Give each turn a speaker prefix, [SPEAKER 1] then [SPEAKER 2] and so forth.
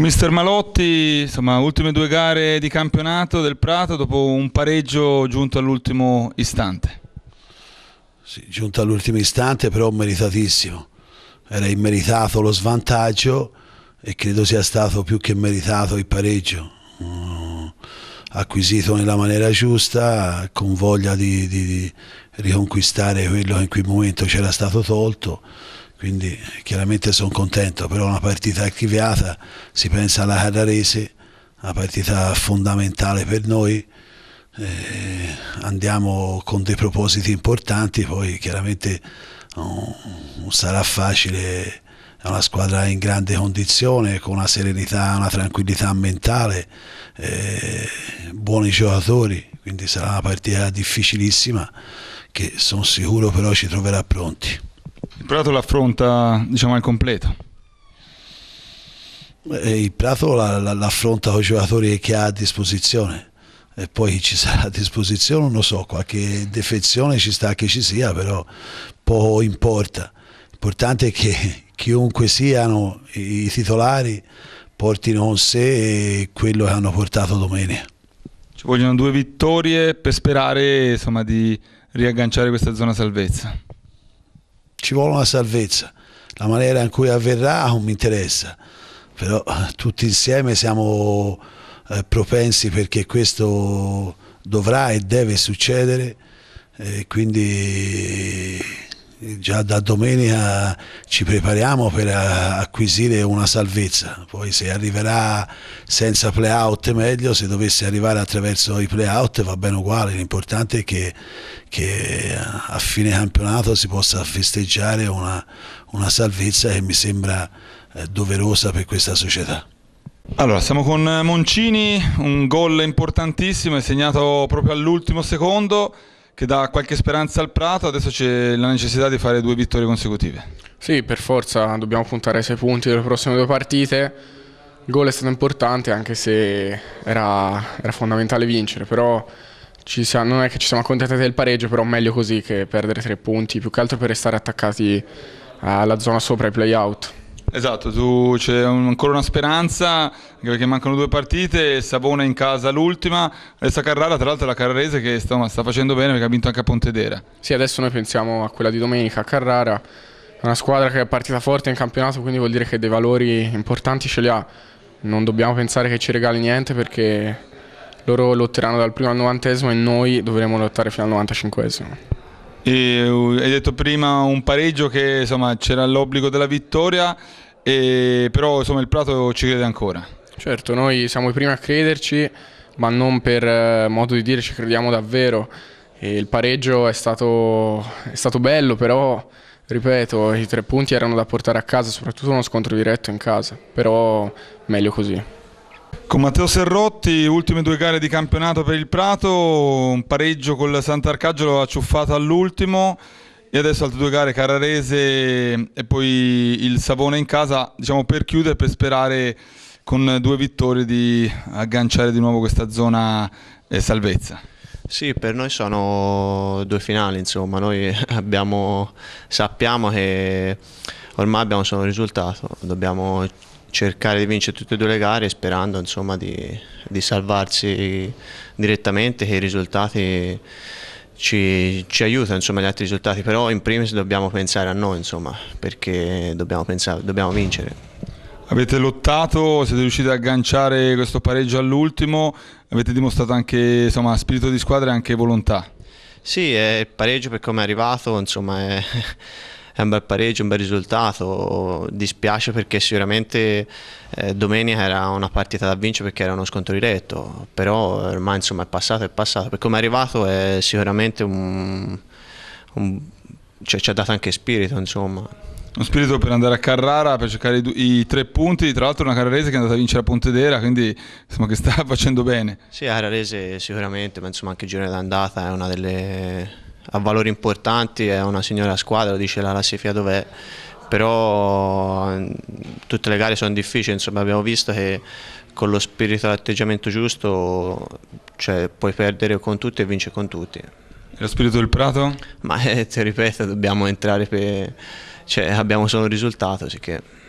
[SPEAKER 1] Con mister Malotti, insomma, ultime due gare di campionato del Prato dopo un pareggio giunto all'ultimo istante.
[SPEAKER 2] Sì, giunto all'ultimo istante però meritatissimo. Era immeritato lo svantaggio e credo sia stato più che meritato il pareggio. Mm, acquisito nella maniera giusta, con voglia di, di, di riconquistare quello che in quel momento c'era stato tolto quindi chiaramente sono contento, però una partita archiviata, si pensa alla Carrarese, una partita fondamentale per noi, eh, andiamo con dei propositi importanti, poi chiaramente non, oh, non sarà facile è una squadra in grande condizione, con una serenità, una tranquillità mentale, eh, buoni giocatori, quindi sarà una partita difficilissima che sono sicuro però ci troverà
[SPEAKER 1] pronti. Il Prato l'affronta diciamo al completo.
[SPEAKER 2] Il Prato l'affronta con i giocatori che ha a disposizione. E poi ci sarà a disposizione, non lo so, qualche defezione ci sta che ci sia, però poco importa. L'importante è che chiunque siano i titolari portino con sé quello che hanno portato domenica.
[SPEAKER 1] Ci vogliono due vittorie per sperare insomma, di riagganciare questa zona salvezza
[SPEAKER 2] ci vuole una salvezza. La maniera in cui avverrà non mi interessa, però eh, tutti insieme siamo eh, propensi perché questo dovrà e deve succedere, E quindi già da domenica ci prepariamo per acquisire una salvezza, poi se arriverà senza playout meglio, se dovesse arrivare attraverso i playout va bene uguale, l'importante è che, che, a fine campionato si possa festeggiare una, una salvezza che mi sembra eh, doverosa per questa
[SPEAKER 1] società. Allora, siamo con Moncini, un gol importantissimo, è segnato proprio all'ultimo secondo che dà qualche speranza al Prato, adesso c'è la necessità di
[SPEAKER 3] fare due vittorie consecutive. Sì, per forza dobbiamo puntare ai sei punti delle prossime due partite. Il gol è stato importante anche se era, era fondamentale vincere, però siamo, non è che ci siamo accontentati del pareggio, però meglio così che perdere tre punti, più che altro per restare attaccati alla zona sopra ai play-out.
[SPEAKER 1] Esatto, tu, c'è un, ancora una speranza perché mancano due partite, Savona in casa l'ultima, adesso Carrara tra l'altro la Carrarese che sta, sta, facendo bene perché ha vinto anche a Pontedera.
[SPEAKER 3] Sì, adesso noi pensiamo a quella di domenica a Carrara, una squadra che è partita forte in campionato quindi vuol dire che dei valori importanti ce li ha, non dobbiamo pensare che ci regali niente perché loro lotteranno dal primo al novantesimo e noi dovremo lottare fino al novantacinquesimo.
[SPEAKER 1] E, eh, hai detto prima un pareggio che insomma, c'era l'obbligo della vittoria, e, però insomma, il Prato
[SPEAKER 3] ci crede ancora. Certo, noi siamo i primi a crederci, ma non per eh, modo di dire ci crediamo davvero. E il pareggio è stato, è stato bello, però ripeto, i tre punti erano da portare a casa, soprattutto uno scontro diretto in casa, però meglio così.
[SPEAKER 1] Con Matteo Serrotti, ultime due gare di campionato per il Prato, un pareggio col Sant'Arcangelo acciuffato all'ultimo e adesso altre due gare Carrarese e poi il Savone in casa, diciamo per chiudere, per sperare con due vittorie di agganciare di nuovo questa zona eh, salvezza.
[SPEAKER 4] Sì, per noi sono due finali, insomma, noi abbiamo, sappiamo che ormai abbiamo solo un risultato, dobbiamo cercare di vincere tutte e due le gare sperando insomma, di, di, salvarsi direttamente che i risultati ci, ci aiutano, insomma, gli altri risultati, però in primis dobbiamo pensare a noi insomma, perché dobbiamo, pensare, dobbiamo vincere. Avete
[SPEAKER 1] lottato, siete riusciti ad agganciare questo pareggio all'ultimo, avete dimostrato anche insomma, spirito di squadra e anche volontà.
[SPEAKER 4] Sì, il pareggio per come è arrivato insomma, è è un bel pareggio, un bel risultato, dispiace perché sicuramente eh, domenica era una partita da vincere perché era uno scontro diretto, però ormai insomma è passato, è passato, per come è arrivato è sicuramente un... un cioè, ci ha dato anche spirito insomma.
[SPEAKER 1] Uno spirito per andare a Carrara per cercare i, i tre punti, tra l'altro una Carrarese che è andata a vincere a Pontedera, quindi insomma che sta facendo bene.
[SPEAKER 4] Sì, Carrarese sicuramente, ma insomma anche il giro d'andata è una delle ha valori importanti, è una signora squadra, dice la Lassifia dov'è, però mm, tutte le gare sono difficili, insomma abbiamo visto che con lo spirito e l'atteggiamento giusto cioè, puoi perdere con tutti e vince con tutti. E lo spirito del Prato? Ma eh, ti ripeto, dobbiamo entrare per... cioè, abbiamo solo un risultato, sicché...